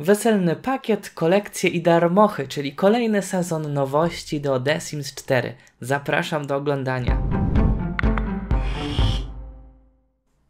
Weselny pakiet, kolekcje i darmochy, czyli kolejny sezon nowości do The Sims 4. Zapraszam do oglądania.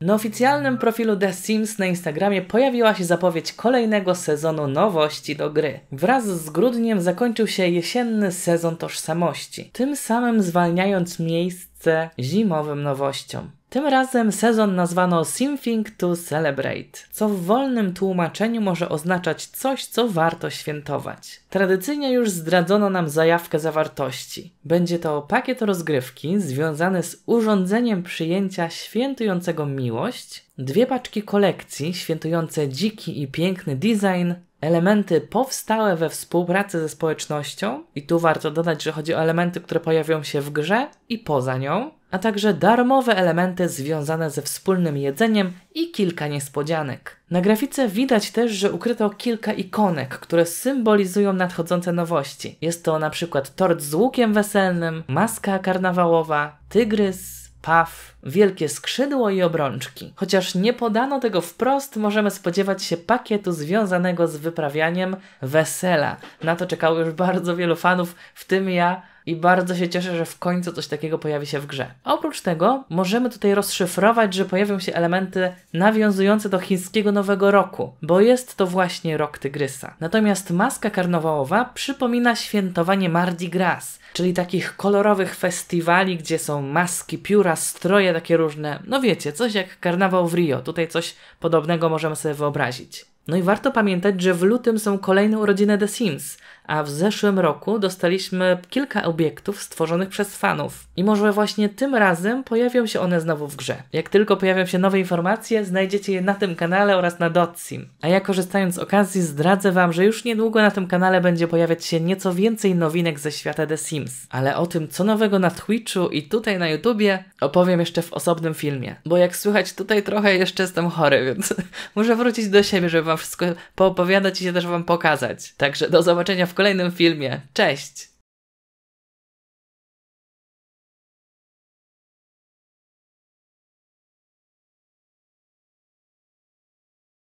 Na oficjalnym profilu The Sims na Instagramie pojawiła się zapowiedź kolejnego sezonu nowości do gry. Wraz z grudniem zakończył się jesienny sezon tożsamości, tym samym zwalniając miejsce zimowym nowościom. Tym razem sezon nazwano Something to Celebrate, co w wolnym tłumaczeniu może oznaczać coś, co warto świętować. Tradycyjnie już zdradzono nam zajawkę zawartości. Będzie to pakiet rozgrywki związany z urządzeniem przyjęcia świętującego miłość, dwie paczki kolekcji świętujące dziki i piękny design, elementy powstałe we współpracy ze społecznością, i tu warto dodać, że chodzi o elementy, które pojawią się w grze i poza nią, a także darmowe elementy związane ze wspólnym jedzeniem i kilka niespodzianek. Na grafice widać też, że ukryto kilka ikonek, które symbolizują nadchodzące nowości. Jest to na przykład tort z łukiem weselnym, maska karnawałowa, tygrys, paw, wielkie skrzydło i obrączki. Chociaż nie podano tego wprost, możemy spodziewać się pakietu związanego z wyprawianiem wesela. Na to czekało już bardzo wielu fanów, w tym ja. I bardzo się cieszę, że w końcu coś takiego pojawi się w grze. oprócz tego możemy tutaj rozszyfrować, że pojawią się elementy nawiązujące do chińskiego Nowego Roku, bo jest to właśnie rok tygrysa. Natomiast maska karnawałowa przypomina świętowanie Mardi Gras, czyli takich kolorowych festiwali, gdzie są maski, pióra, stroje takie różne, no wiecie, coś jak karnawał w Rio, tutaj coś podobnego możemy sobie wyobrazić. No i warto pamiętać, że w lutym są kolejne urodziny The Sims, a w zeszłym roku dostaliśmy kilka obiektów stworzonych przez fanów. I może właśnie tym razem pojawią się one znowu w grze. Jak tylko pojawią się nowe informacje, znajdziecie je na tym kanale oraz na Dotsim. A ja korzystając z okazji zdradzę Wam, że już niedługo na tym kanale będzie pojawiać się nieco więcej nowinek ze świata The Sims. Ale o tym, co nowego na Twitchu i tutaj na YouTubie, opowiem jeszcze w osobnym filmie. Bo jak słychać tutaj trochę jeszcze jestem chory, więc muszę wrócić do siebie, żeby Wam wszystko poopowiadać i się też Wam pokazać. Także do zobaczenia w w kolejnym filmie. Cześć!